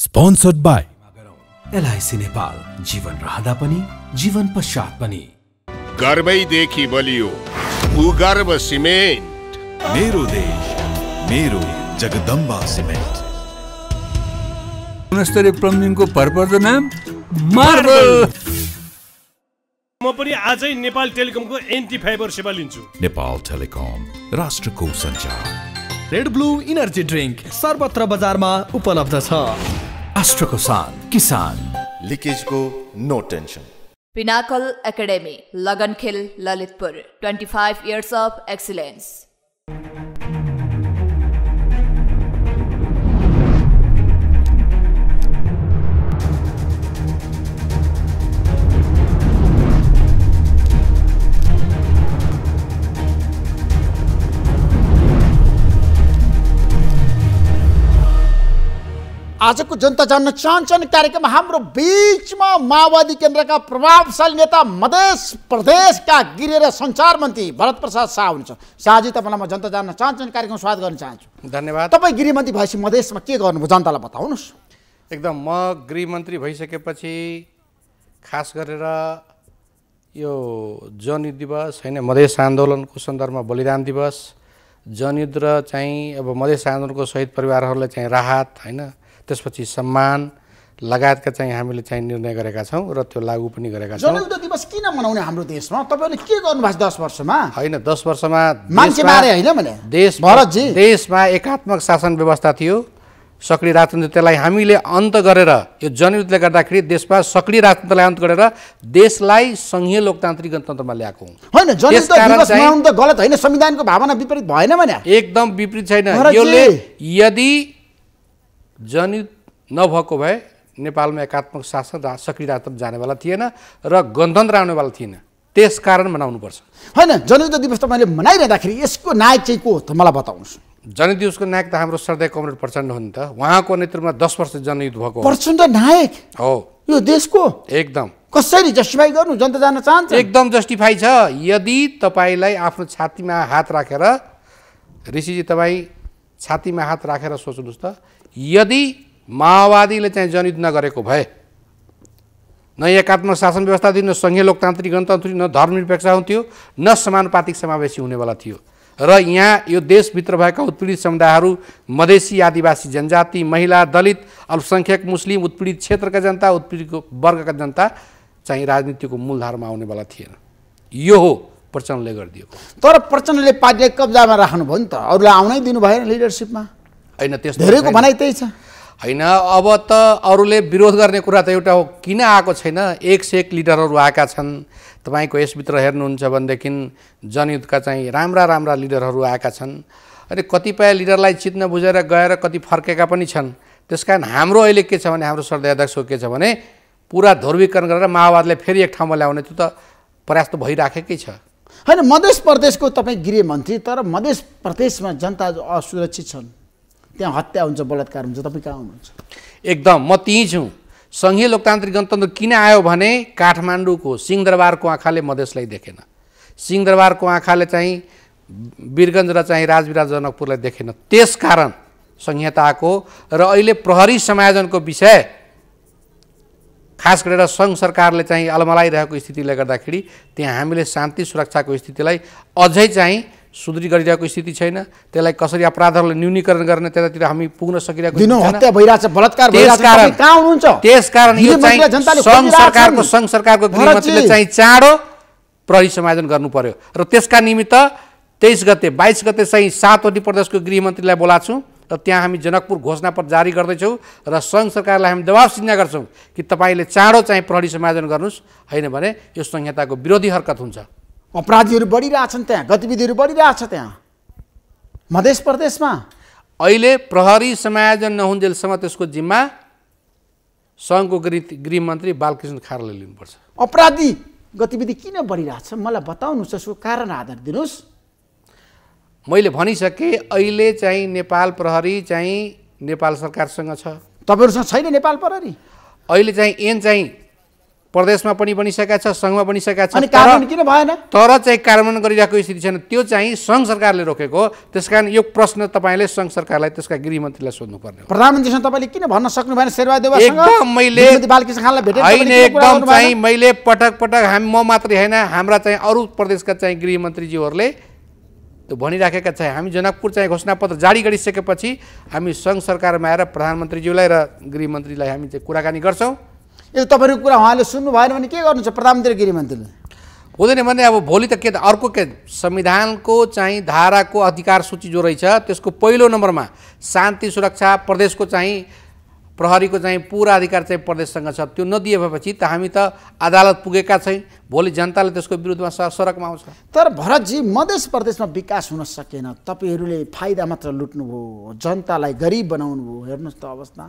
sponsored by LIC Nepal जीवन रहँदा पनि जीवन पश्चात पनि गर्वैदेखि बलियो गर्व सिमेन्ट मेरो देश मेरो जगदम्बा सिमेन्ट गुणस्तरीय प्लम्बिङको भरपर्दो नाम मार्बल म पनि आजै नेपाल टेलिकमको एन्टी फाइबर सेवा लिन्छु नेपाल टेलिकम राष्ट्रको सञ्चार रेड ब्लू इनर्जी ड्रिंक सर्वत्र बजारमा उपलब्ध छ राष्ट्र को किसान लीकेज को no tension Pinnacle Academy Lagankhel Lalitpur 25 years of excellence आजको जनता जान्न चाहन्छन् कार्यक्रम हाम्रो बिचमा माओवादी केन्द्रका प्रभावशाली नेता मधेस प्रदेशका गिरेर सञ्चार मन्त्री भरत प्रसाद शाह हुनुहुन्छ शाहजी तपाईँलाई म जनता जान्न चाहन्छन् कार्यक्रम स्वागत गर्न चाहन्छु धन्यवाद तपाईँ गृहमन्त्री भएपछि मधेसमा के गर्नुभयो जनतालाई बताउनुहोस् एकदम म गृहमन्त्री भइसकेपछि खास गरेर यो जनयुद्ध दिवस होइन मधेस आन्दोलनको सन्दर्भमा बलिदान दिवस जनयुद्ध र चाहिँ अब मधेस आन्दोलनको शहीद परिवारहरूलाई चाहिँ राहत होइन त्यसपछि सम्मान लगायतका चाहिँ हामीले चाहिँ निर्णय गरेका छौँ र त्यो लागू पनि गरेका छौँ जनयुद्ध दिवस किन मनाउने हाम्रो देशमा तपाईँले के गर्नुभएको छ दस वर्षमा होइन दस वर्षमा मान्छे मारे होइन भने देश भरतजी देशमा एकात्मक शासन व्यवस्था थियो सक्रिय त्यसलाई हामीले अन्त गरेर यो जनयुद्धले गर्दाखेरि देशमा सक्रिय राजतन्त्रलाई अन्त गरेर देशलाई सङ्घीय लोकतान्त्रिक गणतन्त्रमा ल्याएको होइन गलत होइन संविधानको भावना विपरीत भएन भने एकदम विपरीत छैन यसले यदि जनयुद्ध नभएको भए नेपालमा एकात्मक शासन रा सक्रियतातर्फ जानेवाला थिएन र गणतन्त्र आउनेवाला थिएन त्यस कारण मनाउनुपर्छ होइन जनयुद्ध दिवस तपाईँले मनाइरहँदाखेरि यसको नायक चाहिँ को हो त मलाई बताउनुहोस् जनयुद्ध दिवसको नायक त हाम्रो श्रद्धेय कमरेड प्रचण्ड हो नि त उहाँको नेतृत्वमा दस वर्ष जनयुद्ध भएको प्रचण्ड नायक हो यो देशको एकदम कसरी जस्टिफाई गर्नु जनता जान चाहन्छ एकदम जस्टिफाई छ यदि तपाईँलाई आफ्नो छातीमा हात राखेर ऋषिजी तपाईँ छातीमा हात राखेर सोच्नुहोस् त यदि माओवादीले चाहिँ जनयुद्ध नगरेको भए न एकात्मक शासन व्यवस्था थियो न सङ्घीय लोकतान्त्रिक गणतन्त्र थियो न धर्मनिरपेक्ष हुन्थ्यो न समानुपातिक समावेशी हुनेवाला थियो र यहाँ यो देशभित्र भएका उत्पीडित समुदायहरू मधेसी आदिवासी जनजाति महिला दलित अल्पसङ्ख्यक मुस्लिम उत्पीडित क्षेत्रका जनता उत्पीडित वर्गका जनता चाहिँ राजनीतिको मूलधारमा आउनेवाला थिएन यो हो प्रचण्डले गरिदियो तर प्रचण्डले पार्टीलाई कब्जामा राख्नुभयो नि त अरूलाई आउनै दिनु भएन लिडरसिपमा होइन त्यस्तो धेरैको भनाइ त्यही छ होइन अब त अरूले विरोध गर्ने कुरा त एउटा हो किन आएको छैन एक से एक लिडरहरू आएका छन् तपाईँको यसभित्र हेर्नुहुन्छ भनेदेखि जनयुद्धका चाहिँ राम्रा राम्रा लिडरहरू आएका छन् अनि कतिपय लिडरलाई चित्न बुझेर गएर कति फर्केका पनि छन् त्यस कारण हाम्रो अहिले के छ भने हाम्रो अध्यक्षको के छ भने पुरा ध्रुवीकरण गरेर माओवादीलाई फेरि एक ठाउँमा ल्याउने त्यो त प्रयास त भइराखेकै छ होइन मधेस प्रदेशको तपाईँ गृहमन्त्री तर मधेस प्रदेशमा जनता असुरक्षित छन् त्यहाँ हत्या हुन्छ बलात्कार हुन्छ तपाईँ कहाँ हुनुहुन्छ एकदम म त्यहीँ छु सङ्घीय लोकतान्त्रिक गणतन्त्र किन आयो भने काठमाडौँको सिंहदरबारको आँखाले मधेसलाई देखेन सिंहदरबारको आँखाले चाहिँ वीरगन्ज र चाहिँ राजविराज जनकपुरलाई देखेन त्यस कारण संहिताको र अहिले प्रहरी समायोजनको विषय खास गरेर सङ्घ सरकारले चाहिँ अलमलाइरहेको स्थितिले गर्दाखेरि त्यहाँ हामीले शान्ति सुरक्षाको स्थितिलाई अझै चाहिँ सुदृढ गरिरहेको स्थिति छैन त्यसलाई कसरी अपराधहरूलाई न्यूनीकरण गर्ने त्यतातिर हामी पुग्न सकिरहेको कारण यो चाहिँ सङ्घ सरकारको सङ्घ सरकारको गृहमन्त्रीले चाहिँ चाँडो प्रहरी समायोजन गर्नु पर्यो र त्यसका निमित्त तेइस गते बाइस गते चाहिँ सातवटी प्रदेशको गृहमन्त्रीलाई बोलाएको छौँ र त्यहाँ हामी जनकपुर घोषणापत्र जारी गर्दैछौँ र सङ्घ सरकारलाई हामी दबाब सिजना गर्छौँ कि तपाईँले चाँडो चाहिँ प्रहरी समायोजन गर्नुहोस् होइन भने यो संहिताको विरोधी हरकत हुन्छ अपराधीहरू बढिरहेछन् त्यहाँ गतिविधिहरू बढिरहेछ त्यहाँ मधेस प्रदेशमा अहिले प्रहरी समायोजन नहुन्जेलसम्म त्यसको जिम्मा सङ्घको गृह गृहमन्त्री बालकृष्ण खारले लिनुपर्छ अपराधी गतिविधि किन बढिरहेछ मलाई बताउनुहोस् यसको कारण आधार दिनुहोस् मैले भनिसकेँ अहिले चाहिँ नेपाल प्रहरी चाहिँ नेपाल सरकारसँग छ तपाईँहरूसँग छैन नेपाल प्रहरी अहिले चाहिँ एन चाहिँ प्रदेशमा पनि बनिसकेका छ सङ्घमा बनिसकेका छ किन भएन तर चाहिँ कार्यान्वयन गरिरहेको स्थिति छैन त्यो चाहिँ सङ्घ सरकारले रोकेको हो त्यस कारण यो प्रश्न तपाईँले सङ्घ सरकारलाई त्यसका गृहमन्त्रीलाई सोध्नुपर्ने प्रधानमन्त्रीसँग तपाईँले किन भन्न सक्नु भएन एकदम मैले होइन एकदम चाहिँ मैले पटक पटक हामी म मात्रै होइन हाम्रा चाहिँ अरू प्रदेशका चाहिँ गृहमन्त्रीज्यूहरूले त्यो भनिराखेका छ हामी जनकपुर चाहिँ घोषणापत्र जारी गरिसकेपछि हामी सङ्घ सरकारमा आएर प्रधानमन्त्रीज्यूलाई र गृहमन्त्रीलाई हामी चाहिँ कुराकानी गर्छौँ यदि तपाईँहरूको कुरा उहाँले सुन्नु भएन भने के गर्नु छ प्रधानमन्त्री गृहमन्त्रीले हुँदैन भने अब भोलि त के त अर्को के संविधानको चाहिँ धाराको अधिकार सूची जो रहेछ त्यसको पहिलो नम्बरमा शान्ति सुरक्षा प्रदेशको चाहिँ प्रहरीको चाहिँ पुरा अधिकार चाहिँ प्रदेशसँग छ त्यो नदिए भएपछि त हामी त अदालत पुगेका छैँ भोलि जनताले त्यसको विरुद्धमा सडकमा आउँछ तर भरतजी मधेस प्रदेशमा विकास हुन सकेन तपाईँहरूले फाइदा मात्र लुट्नुभयो जनतालाई गरिब बनाउनु भयो हेर्नुहोस् त अवस्था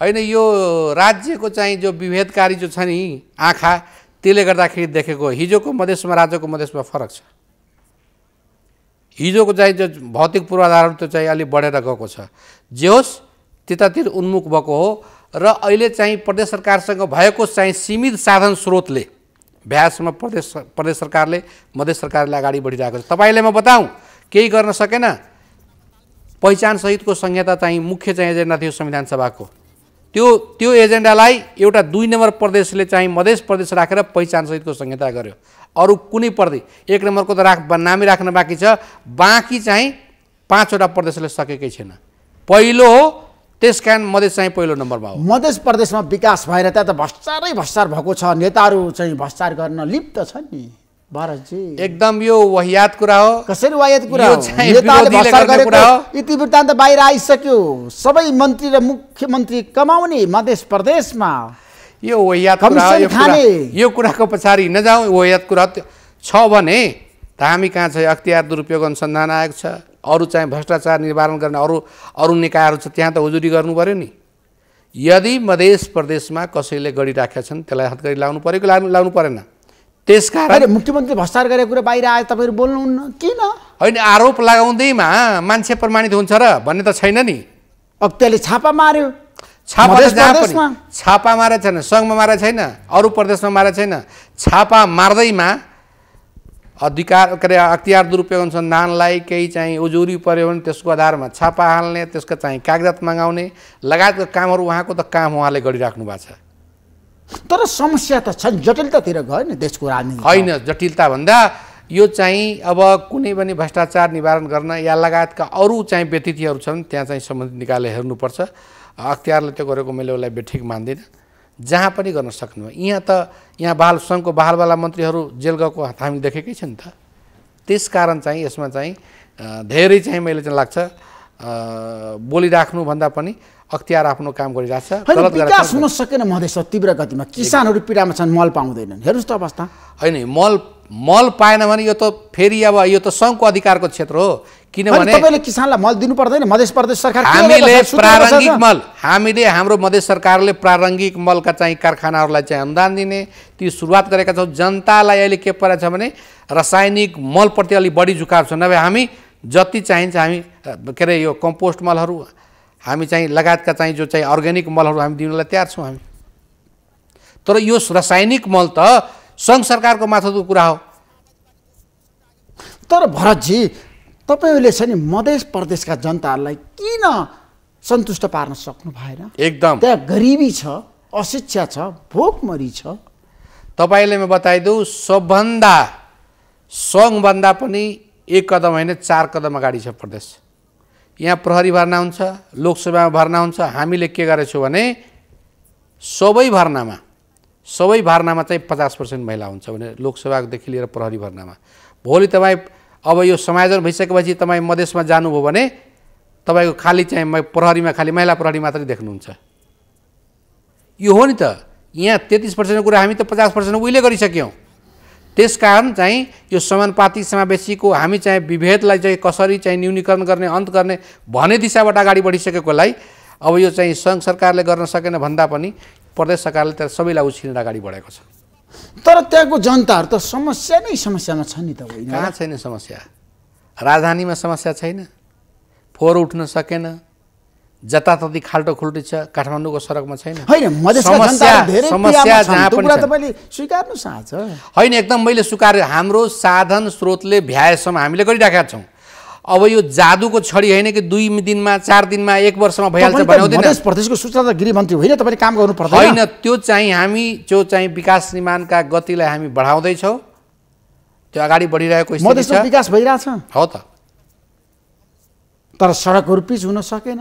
होइन यो राज्यको चाहिँ जो विभेदकारी जो छ नि आँखा त्यसले गर्दाखेरि देखेको हिजोको मधेसमा राज्यको मधेसमा फरक छ हिजोको चाहिँ जो भौतिक पूर्वाधारहरू त्यो चाहिँ अलिक बढेर गएको छ जे होस् त्यतातिर उन्मुख भएको हो र अहिले चाहिँ प्रदेश सरकारसँग भएको चाहिँ सीमित साधन स्रोतले भ्यासमा प्रदेश प्रदेश सरकारले मधेस सरकारले अगाडि बढिरहेको छ तपाईँले म बताउँ केही गर्न सकेन पहिचानसहितको संहिता चाहिँ मुख्य चाहिँ एजेन्डा थियो संविधान सभाको त्यो त्यो एजेन्डालाई एउटा दुई नम्बर प्रदेशले चाहिँ मधेस प्रदेश राखेर पहिचानसहितको संहिता गर्यो अरू कुनै प्रदेश एक नम्बरको त राख नामी राख्न बाँकी छ बाँकी चाहिँ पाँचवटा प्रदेशले सकेकै छैन पहिलो हो त्यस कारण मधेस चाहिँ पहिलो नम्बरमा हो मधेस प्रदेशमा विकास भएर त्यहाँ त भ्रष्टारै भ्रष्टार भएको छ नेताहरू चाहिँ भ्रष्टार गर्न लिप्त छ नि एकदम यो वहियात कुरा हो कसरी वहियात कुरा हो इतिवृत्तान्त बाहिर आइसक्यो सबै मन्त्री र मुख्यमन्त्री कमाउने मध्य प्रदेशमा यो वहियात कुरा यो कुराको पछाडि नजाउँ वहियात कुरा छ भने त हामी कहाँ छ अख्तियार दुरुपयोग अनुसन्धान आएको छ अरू चाहिँ भ्रष्टाचार निवारण गर्ने अरू अरू निकायहरू छ त्यहाँ त उजुरी गर्नु पऱ्यो नि यदि मधेस प्रदेशमा कसैले गरिराखेका छन् त्यसलाई हतकरी लाउनु परेको लाउनु लाउनु परेन त्यस कारण मुख्यमन्त्री भ्रष्टाचार गरेको कुरा बाहिर आयो तपाईँहरू बोल्नुहुन्न किन होइन आरोप लगाउँदैमा मान्छे प्रमाणित हुन्छ र भन्ने त छैन नि अब त्यसले छापा मार्यो छापा मारेको छैन सङ्घमा मारेको छैन अरू प्रदेशमा मारेको छैन छापा मार्दैमा अधिकार के अरे अख्तियार दुरुपयोग अनुसन्धानलाई केही चाहिँ उजुरी पऱ्यो भने त्यसको आधारमा छापा हाल्ने त्यसको चाहिँ कागजात मगाउने लगायतको कामहरू उहाँको त काम उहाँले गरिराख्नु भएको छ तर समस्या त छन् जटिलतातिर गयो नि देशको राजनीति होइन जटिलता भन्दा यो चाहिँ अब कुनै पनि भ्रष्टाचार निवारण गर्न या लगायतका अरू चाहिँ व्यतिथिहरू छन् त्यहाँ चाहिँ सम्बन्धित निकायले हेर्नुपर्छ अख्तियारले त्यो गरेको मैले उसलाई बेठिक मान्दिनँ जहाँ पनि गर्न सक्नु यहाँ त यहाँ बाल सङ्घको बालवाला मन्त्रीहरू जेल गएको हामी देखेकै छ नि त त्यस कारण चाहिँ यसमा चाहिँ धेरै चाहिँ मैले चाहिँ लाग्छ बोलिराख्नुभन्दा पनि अख्तियार आफ्नो काम गरिरहेछ विकास हुन सकेन मधेस तीव्र गतिमा किसानहरू पीडामा छन् मल पाउँदैनन् हेर्नुहोस् त अवस्था होइन मल मल पाएन भने यो त फेरि अब यो त सङ्घको अधिकारको क्षेत्र हो किनभने तपाईँले किसानलाई मल दिनु पर्दैन मधेस प्रदेश सरकार हामीले प्रारङ्गिक मल हामीले हाम्रो मधेस सरकारले प्रारङ्गिक मलका चाहिँ कारखानाहरूलाई चाहिँ अनुदान दिने ती सुरुवात गरेका छौँ जनतालाई अहिले के परेको छ भने रासायनिक मलप्रति अलिक बढी झुकाव छ नभए हामी जति चाहिन्छ हामी के अरे यो कम्पोस्ट मलहरू हामी चाहिँ लगायतका चाहिँ जो चाहिँ अर्ग्यानिक मलहरू हामी दिनलाई तयार छौँ हामी तर यो रासायनिक मल त सङ्घ सरकारको माथिको कुरा हो तर भरतजी तपाईँहरूले छ नि मधेस प्रदेशका जनताहरूलाई किन सन्तुष्ट पार्न सक्नु भएन एकदम त्यहाँ गरिबी छ अशिक्षा छ भोकमरी छ तपाईँले म बताइदेऊ सबभन्दा सङ्घभन्दा पनि एक कदम होइन चार कदम अगाडि छ प्रदेश यहाँ प्रहरी भर्ना हुन्छ लोकसभामा भर्ना हुन्छ हामीले के गरेछौँ भने सबै भर्नामा सबै भर्नामा चाहिँ पचास पर्सेन्ट महिला हुन्छ भने लोकसभादेखि लिएर प्रहरी भर्नामा भोलि तपाईँ अब यो समायोजन भइसकेपछि तपाईँ मधेसमा जानुभयो भने तपाईँको खालि चाहिँ प्रहरीमा खालि महिला प्रहरी मात्रै देख्नुहुन्छ यो हो नि त यहाँ तेत्तिस पर्सेन्टको कुरा हामी त पचास पर्सेन्ट उहिले गरिसक्यौँ त्यसकारण चाहिँ यो समानुपातिक समावेशीको हामी चाहिँ विभेदलाई चाहिँ कसरी चाहिँ न्यूनीकरण गर्ने अन्त गर्ने भन्ने दिशाबाट अगाडि बढिसकेकोलाई अब यो चाहिँ सङ्घ सरकारले गर्न सकेन भन्दा पनि प्रदेश सरकारले त सबैलाई उछिनेर अगाडि बढेको छ तर त्यहाँको जनताहरू त समस्या नै समस्यामा छ नि त कहाँ छैन समस्या राजधानीमा समस्या छैन फोहोर उठ्न सकेन जताततै खाल्टो खुल्टो छ काठमाडौँको सडकमा छैन होइन एकदम मैले स्वीकार हाम्रो साधन स्रोतले भ्याएसम्म हामीले गरिराखेका छौँ अब यो जादुको छडी होइन कि दुई दिनमा चार दिनमा एक वर्षमा भइहाल्छ बनाउँदैन प्रदेशको सूचना त गृहमन्त्री होइन तपाईँले काम गर्नु पर्दैन होइन त्यो चाहिँ हामी त्यो चाहिँ विकास निर्माणका गतिलाई हामी बढाउँदैछौँ त्यो अगाडि बढिरहेको विकास भइरहेछ हो त तर सडकहरू पिच हुन सकेन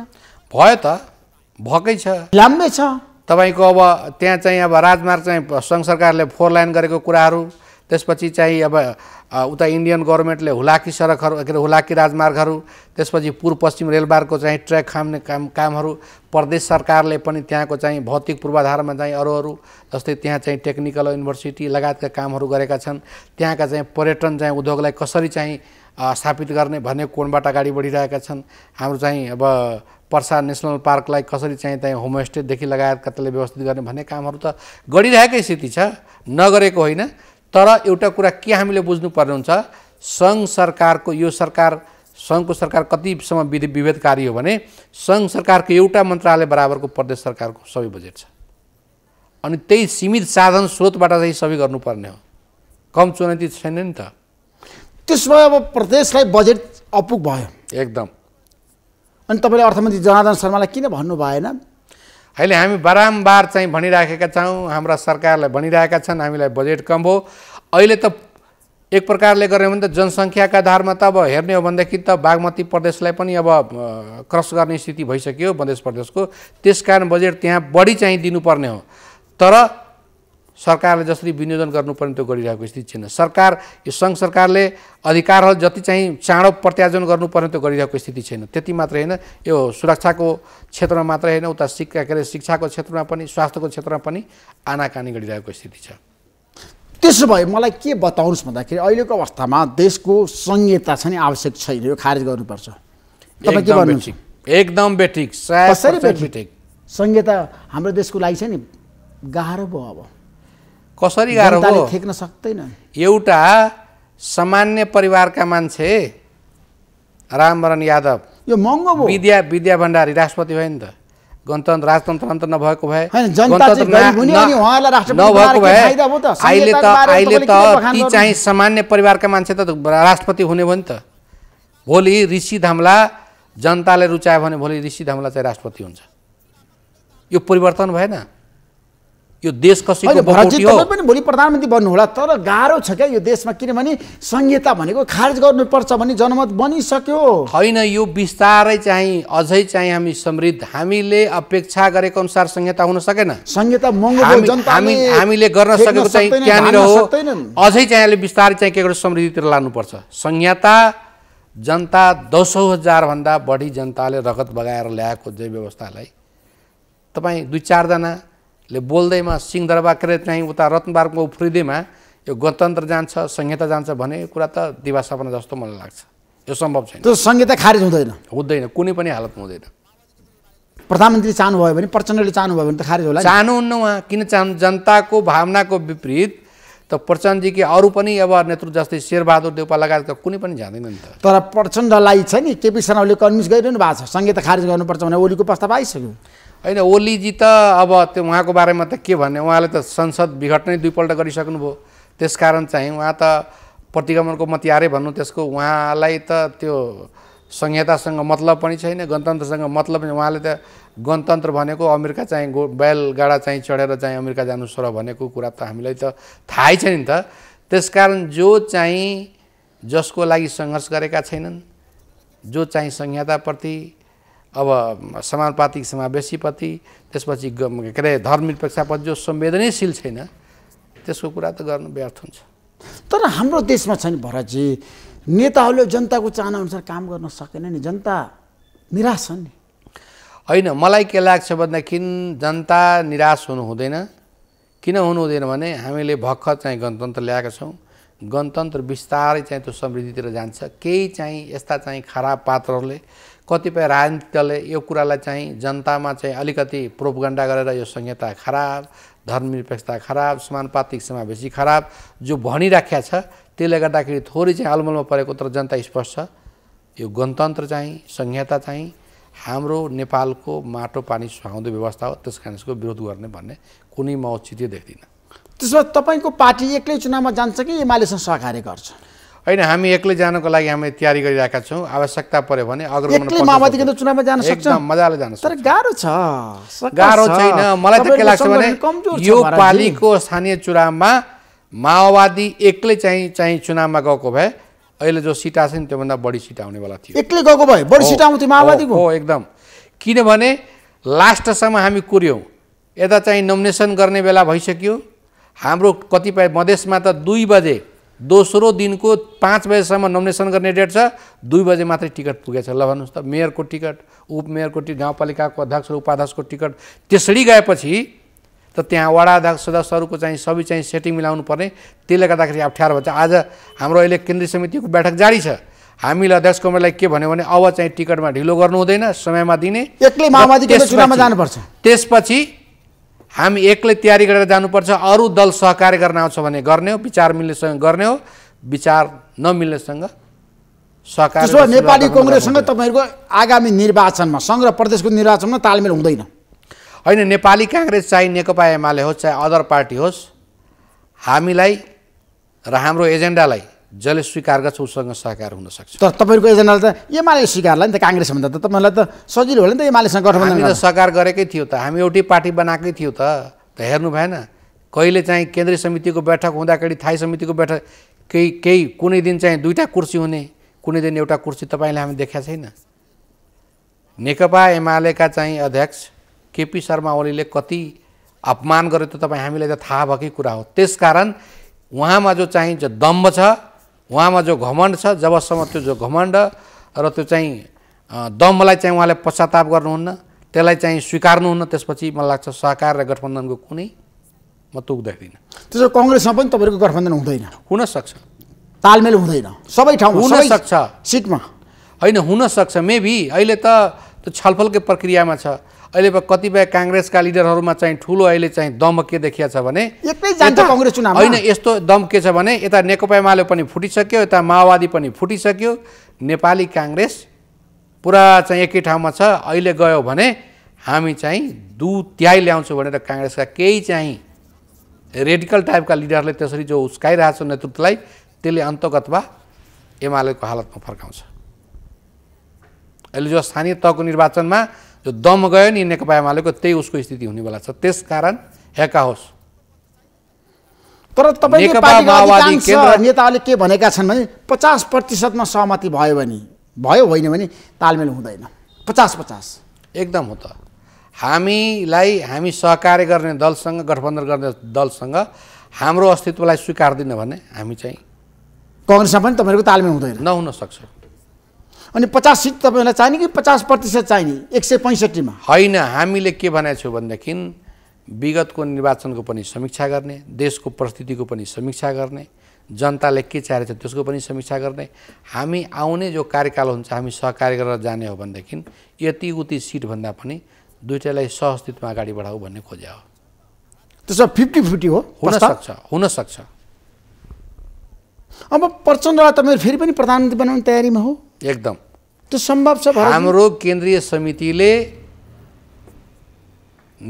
भयो त भएकै छ लामै छ तपाईँको अब त्यहाँ चाहिँ अब राजमार्ग चाहिँ सङ्घ सरकारले फोर लाइन गरेको कुराहरू त्यसपछि चाहिँ अब उता इन्डियन गभर्मेन्टले हुलाकी सडकहरू के अरे हुलाकी राजमार्गहरू त्यसपछि पूर्व पश्चिम रेलमार्गको चाहिँ ट्र्याक खाम्ने काम कामहरू प्रदेश सरकारले पनि त्यहाँको चाहिँ भौतिक पूर्वाधारमा चाहिँ अरू अरू जस्तै त्यहाँ चाहिँ टेक्निकल युनिभर्सिटी लगायतका कामहरू गरेका छन् त्यहाँका चाहिँ पर्यटन चाहिँ उद्योगलाई कसरी चाहिँ स्थापित गर्ने भन्ने कोणबाट अगाडि बढिरहेका छन् हाम्रो चाहिँ अब पर्सा नेसनल पार्कलाई कसरी चाहिँ त्यहाँ होमस्टेदेखि लगायतका त्यसले व्यवस्थित गर्ने भन्ने कामहरू त गरिरहेकै स्थिति छ नगरेको होइन तर एउटा कुरा के हामीले बुझ्नुपर्ने हुन्छ सङ्घ सरकारको यो सरकार सङ्घको सरकार कतिसम्म विधि विभेदकारी हो भने सङ्घ सरकारको एउटा मन्त्रालय बराबरको प्रदेश सरकारको सबै बजेट छ अनि त्यही सीमित साधन स्रोतबाट चाहिँ सबै गर्नुपर्ने हो कम चुनौती छैन नि त त्यसमा अब प्रदेशलाई बजेट अपुग भयो एकदम अनि तपाईँले अर्थमन्त्री जनार्दन शर्मालाई किन भन्नु भएन अहिले हामी बारम्बार चाहिँ भनिराखेका छौँ हाम्रा सरकारलाई भनिरहेका छन् हामीलाई बजेट कम हो अहिले त एक प्रकारले गऱ्यो भने त जनसङ्ख्याका आधारमा त अब हेर्ने हो भनेदेखि त बागमती प्रदेशलाई पनि अब क्रस गर्ने स्थिति भइसक्यो मधेस प्रदेशको त्यस कारण बजेट त्यहाँ बढी चाहिँ दिनुपर्ने हो तर सरकारले जसरी विनियोजन गर्नुपर्ने त्यो गरिरहेको स्थिति छैन सरकार यो सङ्घ सरकारले अधिकारहरू जति चाहिँ चाँडो प्रत्यार्जन गर्नुपर्ने त्यो गरिरहेको स्थिति छैन त्यति मात्रै होइन यो सुरक्षाको क्षेत्रमा मात्रै होइन उता शिक्षा के अरे शिक्षाको क्षेत्रमा पनि स्वास्थ्यको क्षेत्रमा पनि आनाकानी गरिरहेको स्थिति छ त्यसो भए मलाई के बताउनुहोस् भन्दाखेरि अहिलेको अवस्थामा देशको संहिता छ नि आवश्यक छैन यो खारेज गर्नुपर्छ के भन्नुहुन्छ एकदम बेठिक संहिता हाम्रो देशको लागि छ नि गाह्रो भयो अब कसरी गाह्रो हो थेक्न सक्दैन एउटा सामान्य परिवारका मान्छे रामवरण यादव यो महँगो विद्या विद्या भण्डारी राष्ट्रपति भयो नि त गणतन्त्र राजतन्त्र नभएको भए नभएको भए अहिले त अहिले त ती चाहिँ सामान्य परिवारका मान्छे त राष्ट्रपति हुने भयो नि त भोलि ऋषि धामला जनताले रुचायो भने भोलि ऋषि धामला चाहिँ राष्ट्रपति हुन्छ यो परिवर्तन भएन यो देश कसरी पनि भोलि प्रधानमन्त्री बन्नुहोला तर गाह्रो छ क्या यो देशमा किनभने संहिता भनेको खारेज गर्नुपर्छ भन्ने जनमत बनिसक्यो होइन यो बिस्तारै चाहिँ अझै चाहिँ हामी समृद्ध हामीले अपेक्षा गरेको अनुसार संहिता हुन सकेन संहिता महँगो हामीले गर्न सकेको चाहिँ त्यहाँनिर हो अझै चाहिँ अहिले बिस्तारै चाहिँ के गर्छ समृद्धितिर लानुपर्छ संहिता जनता दसौँ हजारभन्दा बढी जनताले रगत बगाएर ल्याएको जे व्यवस्थालाई तपाईँ दुई चारजना ले बोल्दैमा सिंहदरबाक्रे चाहिँ उता रत्नबारको उफ्रिँदैमा यो गणतन्त्र जान्छ संहिता जान्छ भन्ने कुरा त दिवा सपना जस्तो मलाई लाग्छ यो सम्भव छैन त्यो संहिता खारेज हुँदैन हुँदैन कुनै पनि हालतमा हुँदैन प्रधानमन्त्री चाहनुभयो भने प्रचण्डले चाहनुभयो भने त खारेज होला चाहनुहुन्न उहाँ किन चाहनु जनताको भावनाको विपरीत त प्रचण्डजीकी अरू पनि अब नेतृत्व जस्तै शेरबहादुर देउपा लगायतका कुनै पनि जाँदैन नि त तर प्रचण्डलाई छ नि केपी शर्माले कन्भिन्स गरिरहनु भएको छ संहिता खारेज गर्नुपर्छ भने ओलीको प्रस्ताव आइसक्यो होइन ओलीजी त अब त्यो उहाँको बारेमा त के भन्ने उहाँले त संसद विघटनै दुईपल्ट गरिसक्नुभयो त्यसकारण चाहिँ उहाँ त प्रतिगमनको मतियारै भन्नु त्यसको उहाँलाई त त्यो संहितासँग मतलब पनि छैन गणतन्त्रसँग मतलब पनि उहाँले त गणतन्त्र भनेको अमेरिका चाहिँ गो बैलगाडा चाहिँ चढेर चाहिँ अमेरिका जानु सर भनेको कुरा त हामीलाई त थाहै छैन नि त त्यसकारण जो चाहिँ जसको लागि सङ्घर्ष गरेका छैनन् जो चाहिँ संहिताप्रति अब समानुपातिक समावेशीपति त्यसपछि के अरे धर्मनिरपेक्षापति जो संवेदनशील छैन त्यसको कुरा त गर्नु व्यर्थ हुन्छ तर हाम्रो देशमा छ नि भरतजी नेताहरूले जनताको चाहनाअनुसार काम गर्न सकेन नि जनता निराश छन् नि होइन मलाई के लाग्छ भनेदेखि जनता निराश हुनु हुँदैन किन हुनु हुँदैन भने हामीले भर्खर चाहिँ गणतन्त्र ल्याएका छौँ गणतन्त्र बिस्तारै चाहिँ त्यो समृद्धितिर जान्छ केही चाहिँ यस्ता चाहिँ खराब पात्रहरूले कतिपय राजनीतिले यो कुरालाई चाहिँ जनतामा चाहिँ अलिकति प्रोपगण्डा गरेर यो संहिता खराब धर्मनिरपेक्षता खराब समानुपातिक समावेशी खराब जो भनिराख्या छ त्यसले गर्दाखेरि थोरै चाहिँ अलमलमा परेको तर जनता स्पष्ट छ यो गणतन्त्र चाहिँ संहिता चाहिँ हाम्रो नेपालको माटो पानी सुहाउँदो व्यवस्था हो त्यस कारण यसको विरोध गर्ने भन्ने कुनै म औचित्य देख्दिनँ त्यसो भए तपाईँको पार्टी एक्लै चुनावमा जान्छ कि एमालेसँग सहकार्य गर्छ होइन हामी एक्लै जानको लागि हामी तयारी गरिरहेका छौँ आवश्यकता पर्यो भने अग्रगमन चुनावमा जान मजाले जान तर गाह्रो छ गाह्रो छैन मलाई त के लाग्छ भने यो पालिको स्थानीय चुनावमा माओवादी एक्लै चाहिँ चाहिँ चुनावमा गएको भए अहिले जो सिट आएको छ नि त्योभन्दा बढी सिट आउनेवाला थियो एक्लै गएको भए बढी सिट आउँथ्यो माओवादीको हो एकदम किनभने लास्टसम्म हामी कुर्यौँ यता चाहिँ नोमिनेसन गर्ने बेला भइसक्यो हाम्रो कतिपय मधेसमा त दुई बजे दोस्रो दिनको पाँच बजेसम्म नोमिनेसन गर्ने डेट छ दुई बजे मात्रै टिकट पुगेछ ल भन्नुहोस् त मेयरको टिकट उपमेयरको टिकट गाउँपालिकाको अध्यक्ष र उपाध्यक्षको टिकट त्यसरी गएपछि त त्यहाँ वडा अध्यक्ष सदस्यहरूको चाहिँ सबै चाहिँ सेटिङ मिलाउनु पर्ने त्यसले गर्दाखेरि अप्ठ्यारो भन्छ आज हाम्रो अहिले केन्द्रीय समितिको बैठक जारी छ हामीले अध्यक्ष कमललाई के भन्यो भने अब चाहिँ टिकटमा ढिलो गर्नु हुँदैन समयमा दिने एक्लै माओवादी त्यसपछि हामी एक्लै तयारी गरेर जानुपर्छ अरू दल सहकार्य गर्न आउँछ भने गर्ने हो विचार मिल्नेसँग गर्ने हो विचार नमिल्नेसँग सहकार नेपाली कङ्ग्रेससँग तपाईँहरूको आगामी निर्वाचनमा सङ्घ प्रदेशको निर्वाचनमा तालमेल हुँदैन होइन नेपाली काङ्ग्रेस चाहे नेकपा एमाले होस् चाहे अदर पार्टी होस् हामीलाई र हाम्रो एजेन्डालाई जसले स्वीकार गर्छ उसँग सहकार हुनसक्छ तर तपाईँहरूको एजेन्डाले त एमाले स्वीकारलाई नि त भन्दा त तपाईँलाई त सजिलो होला नि त एमालेसँग गठबन्धन सहकार गरेकै थियो त हामी एउटै पार्टी बनाएकै थियो त त हेर्नु भएन कहिले चाहिँ केन्द्रीय समितिको बैठक हुँदाखेरि थाई समितिको बैठक केही केही कुनै दिन चाहिँ दुईवटा कुर्सी हुने कुनै दिन एउटा कुर्सी तपाईँले हामी देखाएको छैन नेकपा एमालेका चाहिँ अध्यक्ष केपी शर्मा ओलीले कति अपमान गरे त तपाईँ हामीलाई त थाहा भएकै कुरा हो त्यस कारण उहाँमा जो चाहिँ जो दम्ब छ उहाँमा जो घमण्ड छ जबसम्म त्यो जो घमण्ड र त्यो चाहिँ दमलाई चाहिँ उहाँले पश्चाताप गर्नुहुन्न त्यसलाई चाहिँ स्वीकार्नुहुन्न त्यसपछि मलाई लाग्छ सहकार र गठबन्धनको कुनै म त त्यसो कङ्ग्रेसमा पनि तपाईँहरूको गठबन्धन हुँदैन हुनसक्छ तालमेल हुँदैन सबै ठाउँ हुनसक्छ सिटमा होइन हुनसक्छ मेबी अहिले त त्यो छलफलकै प्रक्रियामा छ अहिले कतिपय काङ्ग्रेसका लिडरहरूमा चाहिँ ठुलो अहिले चाहिँ दम के देखिया छ भने होइन यस्तो दम के छ भने यता नेकपा एमाले पनि फुटिसक्यो यता माओवादी पनि फुटिसक्यो नेपाली काङ्ग्रेस पुरा चाहिँ एकै ठाउँमा छ अहिले गयो भने हामी चाहिँ दु त्याई ल्याउँछौँ भनेर काङ्ग्रेसका केही चाहिँ रेडिकल टाइपका लिडरले त्यसरी जो उस्काइरहेको छ नेतृत्वलाई त्यसले वा एमालेको हालतमा फर्काउँछ अहिले जो स्थानीय तहको निर्वाचनमा जो दम गयो नि नेकपा एमालेको त्यही उसको स्थिति हुनेवाला छ त्यस कारण हेका होस् तर तपाईँ नेताहरूले के भनेका छन् भने पचास प्रतिशतमा सहमति भयो भने भयो होइन भने तालमेल हुँदैन पचास पचास एकदम हो त हामीलाई हामी सहकार्य गर्ने दलसँग गठबन्धन गर्ने दलसँग हाम्रो अस्तित्वलाई स्वीकार दिन भने हामी चाहिँ कङ्ग्रेसमा पनि तपाईँहरूको तालमेल हुँदैन नहुन सक्छ अनि पचास सिट तपाईँहरूलाई चाहिने कि पचास प्रतिशत चाहिने एक सय पैँसठीमा होइन हामीले के भनेको छौँ भनेदेखि विगतको निर्वाचनको पनि समीक्षा गर्ने देशको परिस्थितिको पनि समीक्षा गर्ने जनताले के चाहेको छ त्यसको पनि समीक्षा गर्ने हामी आउने जो कार्यकाल हुन्छ हामी सहकार्य गरेर जाने हो भनेदेखि यति उति सिटभन्दा पनि दुइटालाई सहअस्तित्वमा अगाडि बढाऊ भन्ने खोज्या हो त्यसो फिफ्टी फिफ्टी हो हुनसक्छ हुनसक्छ अब प्रचण्डलाई तपाईँहरू फेरि पनि प्रधानमन्त्री बनाउने तयारीमा हो एकदम त्यो सम्भव छ हाम्रो केन्द्रीय समितिले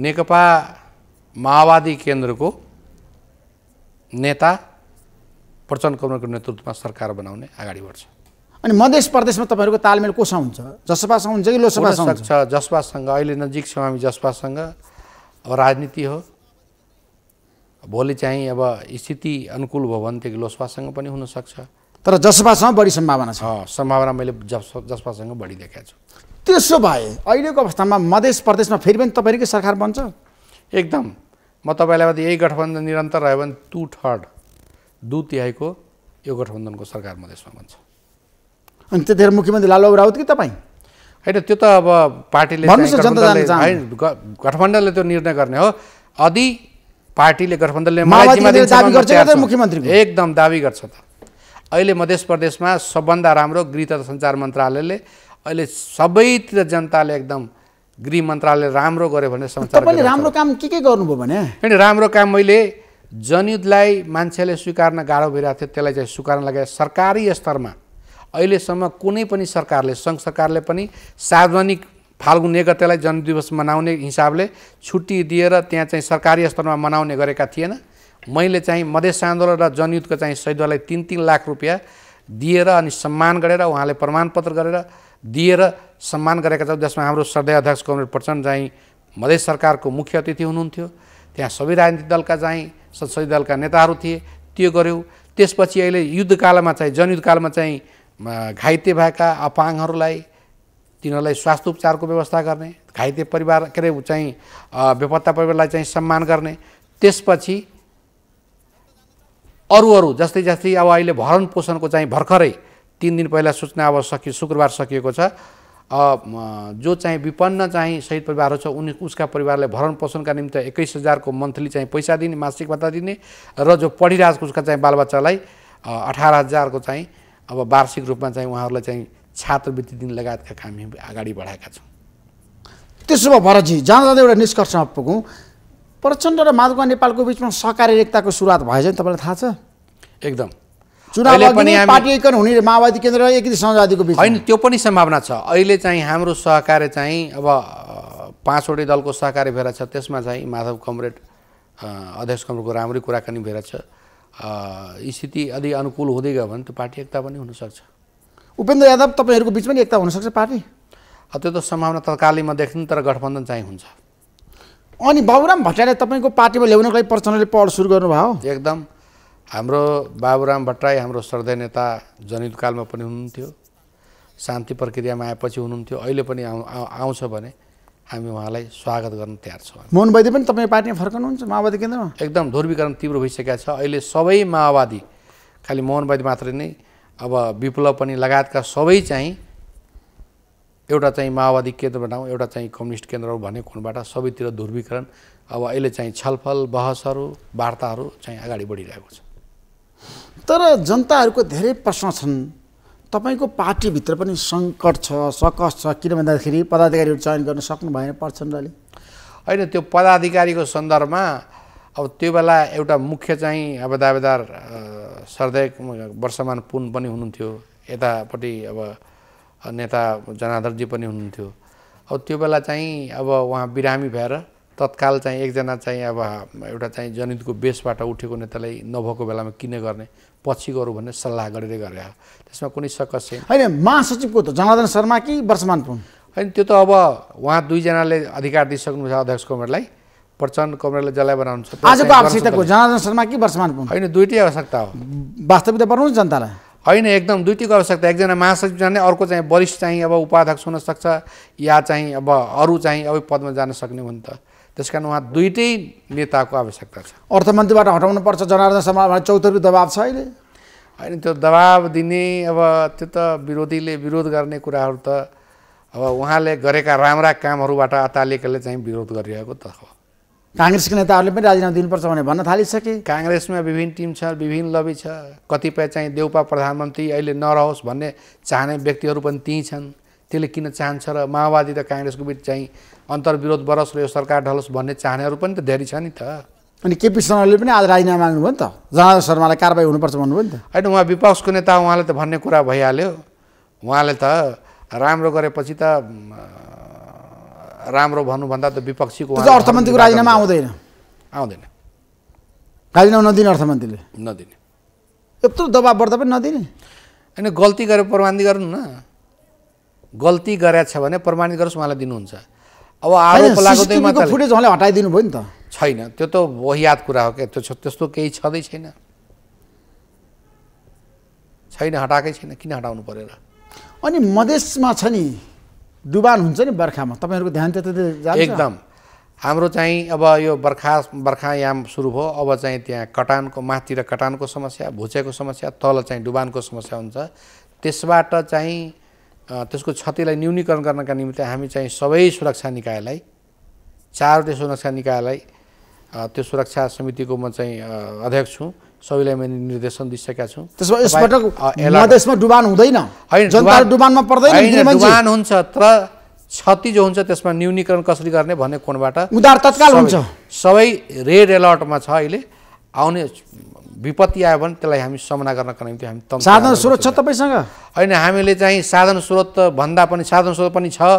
नेकपा माओवादी केन्द्रको नेता प्रचण्ड कमलको नेतृत्वमा सरकार बनाउने अगाडि बढ्छ अनि मधेस प्रदेशमा तपाईँहरूको तालमेल कोसँग हुन्छ जसपासँग हुन्छ कि लोकसभा सक्छ जसपासँग अहिले नजिक छौँ हामी जसपासँग अब राजनीति हो भोलि चाहिँ अब स्थिति अनुकूल भयो भनेदेखि लोसपासँग पनि हुनसक्छ तर जसपासँग बढी सम्भावना छ सम्भावना मैले जस जसपासँग बढी देखाएको छु त्यसो भए अहिलेको अवस्थामा मधेस प्रदेशमा फेरि पनि तपाईँकै सरकार बन्छ एकदम म तपाईँलाई यही गठबन्धन निरन्तर रह्यो भने टु थर्ड दु तिहाईको यो गठबन्धनको सरकार मधेसमा बन्छ अनि त्यतिखेर मुख्यमन्त्री लालु राउत कि तपाईँ होइन त्यो त अब पार्टीले गठबन्धनले त्यो निर्णय गर्ने हो यदि पार्टीले गठबन्धनले एकदम दावी गर्छ त अहिले मध्य प्रदेशमा सबभन्दा राम्रो गृह तथा सञ्चार मन्त्रालयले अहिले सबैतिर जनताले एकदम गृह मन्त्रालय राम्रो गर्यो भने तपाईँले राम्रो काम के के गर्नुभयो भने होइन राम्रो काम मैले जनयुद्धलाई मान्छेले स्वीकार्न गाह्रो भइरहेको थियो त्यसलाई चाहिँ स्वीकार्न लगाए सरकारी स्तरमा अहिलेसम्म कुनै पनि सरकारले सङ्घ सरकारले पनि सार्वजनिक फाल्गुन एक गतेलाई जनदिवस मनाउने हिसाबले छुट्टी दिएर त्यहाँ चाहिँ सरकारी स्तरमा मनाउने गरेका थिएन मैले चाहिँ मधेस आन्दोलन र जनयुद्धको चाहिँ शहीदहरूलाई तिन तिन लाख रुपियाँ दिएर अनि सम्मान गरेर उहाँले प्रमाणपत्र गरेर दिएर सम्मान गरेका छौँ जसमा हाम्रो श्रद्धेय अध्यक्ष कमरेड प्रचण्ड चाहिँ मधेस सरकारको मुख्य अतिथि हुनुहुन्थ्यो त्यहाँ सबै राजनीतिक दलका चाहिँ संसदीय दलका नेताहरू थिए त्यो गऱ्यौँ त्यसपछि अहिले युद्धकालमा चाहिँ जनयुद्धकालमा चाहिँ घाइते भएका अपाङहरूलाई तिनीहरूलाई स्वास्थ्य उपचारको व्यवस्था गर्ने घाइते परिवार के अरे चाहिँ बेपत्ता परिवारलाई चाहिँ सम्मान गर्ने त्यसपछि अरू अरू जस्तै जस्तै अब अहिले भरण पोषणको चाहिँ भर्खरै तिन दिन पहिला सूचना अब सकि शुक्रबार सकिएको छ जो चाहिँ विपन्न चाहिँ शहीद परिवारहरू छ उनी उसका परिवारलाई भरण पोषणका निम्ति एक्काइस हजारको मन्थली चाहिँ पैसा दिने मासिक भत्ता दिने र जो पढिरहेको उसका चाहिँ बालबच्चालाई अठार हजारको चाहिँ अब वार्षिक रूपमा चाहिँ उहाँहरूलाई चाहिँ छात्रवृत्ति दिन लगायतका काम अगाडि बढाएका छौँ त्यसो भए भरतजी जाँदा जाँदा एउटा निष्कर्षमा पुगौँ प्रचण्ड र माधुका नेपालको बिचमा सहकारी एकताको सुरुवात भएछ नि तपाईँलाई थाहा छ एकदम चुनाव पार्टी हुने माओवादी केन्द्र र एकीकृत समाजवादीको बिच होइन त्यो पनि सम्भावना छ अहिले चाहिँ हाम्रो सहकार्य चाहिँ अब पाँचवटै दलको सहकार्य भएर छ त्यसमा चाहिँ माधव कमरेड अध्यक्ष कमरेडको राम्रै कुराकानी भएर छ स्थिति अलि अनुकूल हुँदै गयो भने त्यो पार्टी एकता पनि हुनसक्छ उपेन्द्र यादव तपाईँहरूको बिचमा पनि एकता हुनसक्छ पार्टी त्यो त सम्भावना तत्कालीमा देख्नु तर गठबन्धन चाहिँ हुन्छ अनि बाबुराम भट्टाईले तपाईँको पार्टीमा ल्याउनको लागि प्रचण्डले पहल सुरु गर्नुभयो एकदम हाम्रो बाबुराम भट्टराई हाम्रो श्रद्धा नेता जनयुद्धकालमा पनि हुनुहुन्थ्यो शान्ति प्रक्रियामा आएपछि हुनुहुन्थ्यो अहिले पनि आउँछ भने हामी उहाँलाई स्वागत गर्न तयार छौँ मोहन वैद्य पनि तपाईँ पार्टीमा फर्कनुहुन्छ माओवादी केन्द्रमा एकदम ध्रुवीकरण तीव्र भइसकेका छ अहिले सबै माओवादी खालि मोहन वैद्य मात्रै नै अब विप्लव पनि लगायतका सबै चाहिँ एउटा चाहिँ माओवादी केन्द्र बनाऊ एउटा चाहिँ कम्युनिस्ट केन्द्र हो भन्ने कोणबाट सबैतिर ध्रुवीकरण अब अहिले चाहिँ छलफल बहसहरू वार्ताहरू चाहिँ अगाडि बढिरहेको छ तर जनताहरूको धेरै प्रश्न छन् तपाईँको पार्टीभित्र पनि सङ्कट छ सकस छ किन भन्दाखेरि पदाधिकारीहरू चयन गर्न सक्नु भएन पर्छन् र होइन त्यो पदाधिकारीको सन्दर्भमा अब त्यो बेला एउटा मुख्य चाहिँ अब दावेदार सरदेव वर्षमान पुन पनि हुनुहुन्थ्यो यतापट्टि अब नेता जनादरजी पनि हुनुहुन्थ्यो अब त्यो बेला चाहिँ अब उहाँ बिरामी भएर तत्काल चाहिँ एकजना चाहिँ अब एउटा चाहिँ जनितको बेसबाट उठेको नेतालाई नभएको बेलामा किन गर्ने पछि गरौँ भन्ने सल्लाह गरेर गरे त्यसमा कुनै सकस छैन होइन महासचिवको त जनार्दन शर्मा कि वर्षमान पुन होइन त्यो त अब उहाँ दुईजनाले अधिकार दिइसक्नु छ अध्यक्ष कमरेडलाई प्रचण्ड कमरेडले जसलाई बनाउनु छ आजको आवश्यकताको जनार्दन शर्मा कि वर्षमान पुन होइन दुइटै आवश्यकता हो वास्तविकता बनाउनु जनतालाई होइन एकदम दुइटै आवश्यकता एकजना महासचिव जाने अर्को चाहिँ वरिष्ठ चाहिँ अब उपाध्यक्ष हुनसक्छ या चाहिँ अब अरू चाहिँ अब पदमा जान सक्ने हुन् त त्यस कारण उहाँ दुइटै नेताको आवश्यकता छ अर्थमन्त्रीबाट पर्छ जनार्दन शर्मा चौतर्फी दबाब छ अहिले होइन त्यो दबाब दिने अब त्यो त विरोधीले विरोध गर्ने कुराहरू त अब उहाँले गरेका राम्रा कामहरूबाट अतालिएकाले चाहिँ विरोध गरिरहेको त हो काङ्ग्रेसको नेताहरूले पनि राजीनामा दिनुपर्छ भनेर भन्न थालिसके काङ्ग्रेसमा विभिन्न टिम छ विभिन्न लबी छ कतिपय चाहिँ देउपा प्रधानमन्त्री अहिले नरहोस् भन्ने चाहने व्यक्तिहरू पनि त्यहीँ छन् त्यसले किन चाहन्छ र माओवादी र काङ्ग्रेसको बिच चाहिँ अन्तर्विरोध बरोस् र यो सरकार ढलोस् भन्ने चाहनेहरू पनि त धेरै छ नि त अनि केपी शर्माले पनि आज राजीनामा माग्नुभयो नि त जनार्दन शर्मालाई कारवाही हुनुपर्छ भन्नुभयो नि त होइन उहाँ विपक्षको नेता उहाँले त भन्ने कुरा भइहाल्यो उहाँले त राम्रो गरेपछि त राम्रो भन्नुभन्दा त विपक्षीको अर्थमन्त्रीको राजीनामा आउँदैन आउँदैन राजीनामा नदिने अर्थमन्त्रीले नदिने यत्रो दबाब बढ्दा पनि नदिने होइन गल्ती गरेर प्रमाणित गर्नु न गल्ती गरेछ भने प्रमाणित गरोस् उहाँलाई दिनुहुन्छ अब आरोप लगाउँदैमा फुटेज उहाँले हटाइदिनु भयो नि त छैन त्यो त वहियात कुरा हो क्या त्यो त्यस्तो केही छँदै छैन छैन हटाएकै छैन किन हटाउनु र अनि मधेसमा छ नि डुबान हुन्छ नि बर्खामा तपाईँहरूको ध्यान त्यति जान्छ एकदम हाम्रो चाहिँ अब यो बर्खा बर्खायाम सुरु भयो अब चाहिँ त्यहाँ कटानको माथितिर कटानको समस्या भुचेको समस्या तल चाहिँ डुबानको समस्या हुन्छ त्यसबाट चाहिँ त्यसको क्षतिलाई न्यूनीकरण गर्नका निम्ति हामी चाहिँ सबै सुरक्षा निकायलाई चारवटै सुरक्षा निकायलाई त्यो सुरक्षा समितिको म चाहिँ अध्यक्ष छु सबैलाई मैले निर्देशन दिइसकेका छु यसपटक मधेसमा डुबान हुँदैन होइन जनता डुबानमा पर्दैन डुबान हुन्छ तर क्षति जो हुन्छ त्यसमा न्यूनीकरण कसरी गर्ने भन्ने कोणबाट उधार तत्काल हुन्छ सबै रेड एलर्टमा छ अहिले आउने विपत्ति आयो भने त्यसलाई हामी सामना गर्नका निम्ति हामी साधन स्रोत छ तपाईँसँग होइन हामीले चाहिँ साधन स्रोत भन्दा पनि साधन स्रोत पनि छ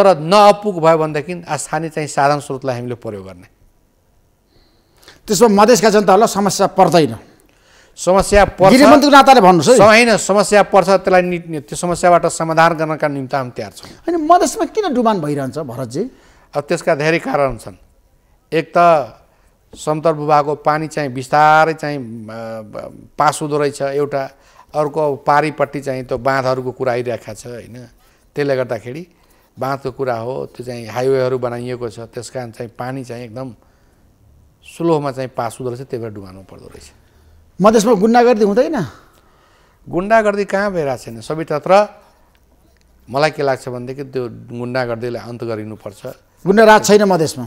तर नअपुग भयो भनेदेखि स्थानीय चाहिँ साधन स्रोतलाई हामीले प्रयोग गर्ने त्यसमा मधेसका जनताहरूलाई समस्या पर्दैन समस्या पर्छ नाताले भन्नुहोस् है होइन समस्या पर्छ त्यसलाई त्यो समस्याबाट समाधान गर्नका निम्ति हामी तयार छौँ होइन मधेसमा किन डुबान भइरहन्छ भरतजी अब त्यसका धेरै कारण छन् एक त समतल भूभागको पानी चाहिँ बिस्तारै चाहिँ पास हुँदो रहेछ एउटा अर्को पारिपट्टि चाहिँ त्यो बाँधहरूको कुरा आइरहेको छ होइन त्यसले गर्दाखेरि बाँधको कुरा हो त्यो चाहिँ हाइवेहरू बनाइएको छ त्यस कारण चाहिँ पानी चाहिँ एकदम स्लोमा चाहिँ पास हुँदो रहेछ त्यही भएर डुबाउनु पर्दो रहेछ मधेसमा गुन्डागर्दी हुँदैन गुन्डागर्दी कहाँ भइरहेको छैन तत्र मलाई के लाग्छ भनेदेखि त्यो गुन्डागर्दीलाई अन्त गरिनुपर्छ गुन्डाराज छैन मधेसमा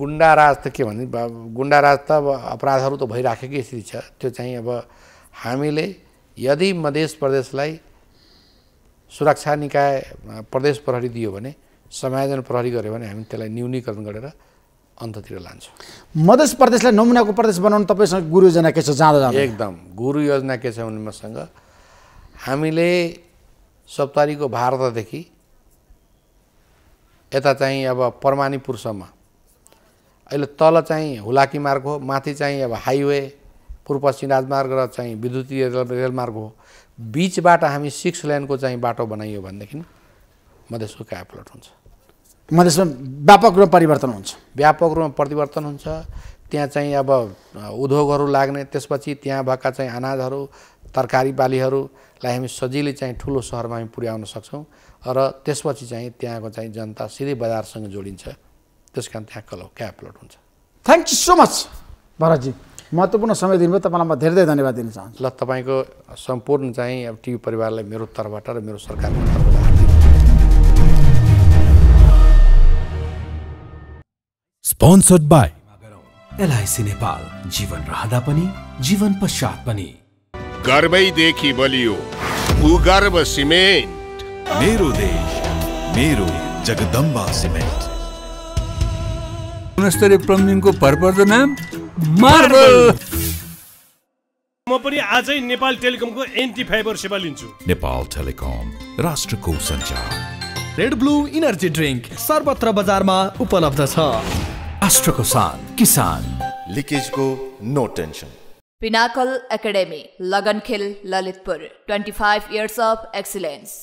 गुन्डाराज त के भन्ने गुन्डाराज त अब अपराधहरू त भइराखेकै स्थिति छ त्यो चाहिँ अब हामीले यदि मधेस प्रदेशलाई सुरक्षा निकाय प्रदेश प्रहरी दियो भने समायोजन प्रहरी गऱ्यो भने हामी त्यसलाई न्यूनीकरण गरेर अन्ततिर लान्छु मधेस प्रदेशलाई नमुनाको प्रदेश बनाउनु तपाईँसँग गुरु योजना के छ जाँदा जाँदा एकदम गुरु योजना के छ भने मसँग हामीले सप्तरीको भारतदेखि यता चाहिँ अब परमानीपुरसम्म अहिले तल चाहिँ हुलाकी मार्ग हो माथि चाहिँ अब हाइवे पूर्व पश्चिम राजमार्ग र चाहिँ विद्युतीय रेलमार्ग हो बिचबाट हामी सिक्स लेनको चाहिँ बाटो बनाइयो भनेदेखि मधेसको कायापलट हुन्छ मधेसमा व्यापक रूपमा परिवर्तन हुन्छ व्यापक रूपमा परिवर्तन हुन्छ त्यहाँ चाहिँ अब उद्योगहरू लाग्ने त्यसपछि त्यहाँ भएका चाहिँ अनाजहरू तरकारी बालीहरूलाई हामी सजिलै चाहिँ ठुलो सहरमा हामी पुर्याउन सक्छौँ र त्यसपछि चाहिँ त्यहाँको चाहिँ जनता सिधै बजारसँग जोडिन्छ त्यस कारण त्यहाँ कलो क्यापलोट हुन्छ थ्याङ्क यू सो मच भरतजी महत्त्वपूर्ण समय दिनुभयो तपाईँलाई म धेरै धेरै धन्यवाद दिन चाहन्छु ल तपाईँको सम्पूर्ण चाहिँ अब टिभी परिवारलाई मेरो तर्फबाट र मेरो सरकारको तर्फबाट स्पोन्सर्ड बाई एलआइसी नेपाल जीवन रहँदा पनि जीवन पश्चात पनि गर्वैदेखि बलियो गर्व सिमेन्ट मेरो देश मेरो जगदम्बा सिमेन्ट गुणस्तरीय प्लम्बिङको भरपर्दो नाम मार्बल म पनि आजै नेपाल टेलिकमको एन्टी फाइबर सेवा लिन्छु नेपाल टेलिकम राष्ट्रको सञ्चार रेड ब्लू इनर्जी ड्रिंक सर्वत्र बजारमा उपलब्ध छ राष्ट्र को सान किसान लीकेज को no tension Pinnacle Academy Lagankhel Lalitpur 25 years of excellence